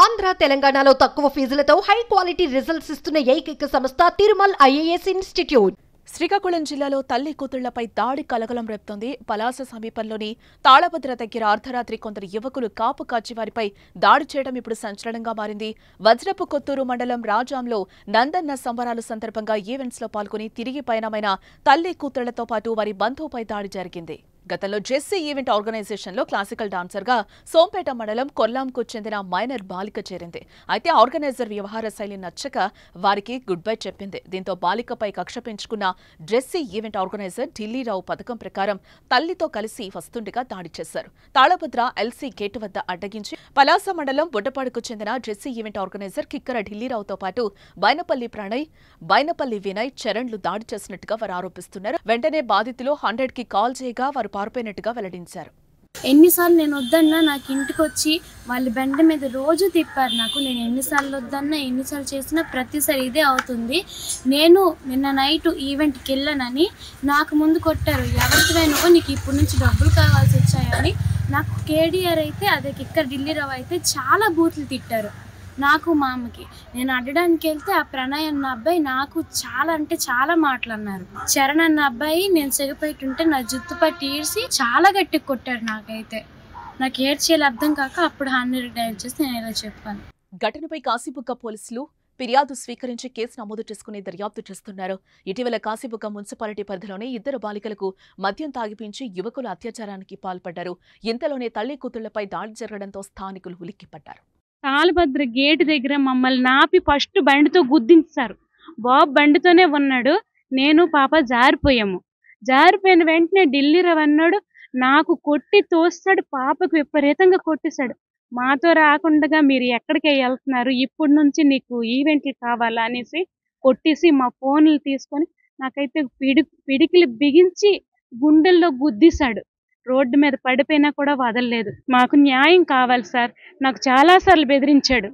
ఆంధ్ర తెలంగాణలో తక్కువ ఫీజులతో high quality results ఇస్తున్న ఏకైక సంస్థ తిరుమల్ ఐఏఎస్ ఇన్స్టిట్యూట్ శ్రీకాకుళం జిల్లాలో తల్లి కూతుళ్లపై దాడి కలకలం రేపుతోంది పలాస సమీపంలోని తాళభద్ర దగ్గర అర్ధరాత్రి కొందరు యువకులు కాపు కాచి వారిపై దాడి చేయడం ఇప్పుడు సంచలనంగా మారింది వజ్రపు కొత్తూరు మండలం రాజాంలో నందన్న సంబరాలు సందర్భంగా ఈవెంట్స్లో పాల్గొని తిరిగి పయనమైన తల్లి కూతుళ్లతో పాటు వారి బంధువుపై దాడి జరిగింది గతంలో జెస్సీ ఈవెంట్ ఆర్గనైజేషన్ లో క్లాసికల్ డాన్సర్ గా సోంపేట మండలం కొల్లాంకు చెందిన మైనర్ బాలిక చేరింది అయితే ఆర్గనైజర్ వ్యవహార శైలి నచ్చక వారికి గుడ్ బై చెప్పింది దీంతో బాలికపై కక్ష పెంచుకున్న జెస్సీ ఈవెంట్ ఆర్గనైజర్ ఢిల్లీరావు పథకం ప్రకారం తల్లితో కలిసి వస్తుండగా దాడి చేశారు తాళభద్ర ఎల్సీ గేటు వద్ద అడ్డగించి పలాస మండలం బుడ్డపాడుకు చెందిన జెస్సీ ఈవెంట్ ఆర్గనైజర్ కిక్కర ఢిల్లీరావుతో పాటు బైనపల్లి ప్రణయ్ బైనపల్లి వినయ్ చరణ్లు దాడి చేసినట్టుగా వారు ఆరోపిస్తున్నారు వెంటనే బాధితులు హండ్రెడ్ కి కాల్ చేయగా వారు పారిపోయినట్టుగా వెల్లడించారు ఎన్నిసార్లు నేను వద్దన్నా నాకు ఇంటికి వచ్చి వాళ్ళ బెండ మీద రోజు తిప్పారు నాకు నేను ఎన్నిసార్లు వద్దన్నా ఎన్నిసార్లు చేసినా ప్రతిసారి ఇదే అవుతుంది నేను నిన్న నైట్ ఈవెంట్కి వెళ్ళానని నాకు ముందు కొట్టారు ఎవరికైనా నీకు ఇప్పటి నుంచి డబ్బులు కావాల్సి వచ్చాయని నాకు కేడీఆర్ అయితే అదే ఇక్కడ ఢిల్లీ రావు అయితే చాలా బూట్లు తిట్టారు నాకు మా అమ్మకి నేను అడగడానికి వెళ్తే ఆ ప్రణయ్ అన్న అబ్బాయి నాకు చాలా అంటే చాలా మాటలు అన్నారు చరణ్ అన్న అబ్బాయి నేను ఉంటే నా జుత్తు పట్టి ఈడ్చి చాలా గట్టి కొట్టాడు నాకైతే నాకు ఏడ్ అర్థం కాక అప్పుడు హండ్రెడ్ డైల్ చేసి నేను ఇలా చెప్పాను ఘటనపై కాశీబుగ్గ పోలీసులు ఫిర్యాదు స్వీకరించి కేసు నమోదు చేసుకుని దర్యాప్తు చేస్తున్నారు ఇటీవల కాశీబుగ్గ మున్సిపాలిటీ పరిధిలోనే ఇద్దరు బాలికలకు మద్యం తాగిపించి యువకులు అత్యాచారానికి పాల్పడ్డారు ఇంతలోనే తల్లి కూతుళ్లపై దాడి జరగడంతో స్థానికులు ఉలిక్కిపడ్డారు తాళభద్ర గేటు దగ్గర మమ్మల్ని నాపి ఫస్ట్ బండితో గుద్దించారు బాబు బండితోనే ఉన్నాడు నేను పాప జారిపోయాము జారిపోయిన వెంటనే ఢిల్లీ రవన్నాడు నాకు కొట్టి తోస్తాడు పాపకు విపరీతంగా కొట్టేశాడు మాతో రాకుండా మీరు ఎక్కడికి వెళ్తున్నారు ఇప్పటి నుంచి నీకు ఈవెంట్లు కావాలా అనేసి కొట్టేసి మా ఫోన్లు తీసుకొని నాకైతే పిడి పిడికిలు బిగించి గుండెల్లో గుద్దేశాడు రోడ్డు మీద పడిపోయినా కూడా వదలలేదు మాకు న్యాయం కావాలి సార్ నాకు చాలాసార్లు బెదిరించాడు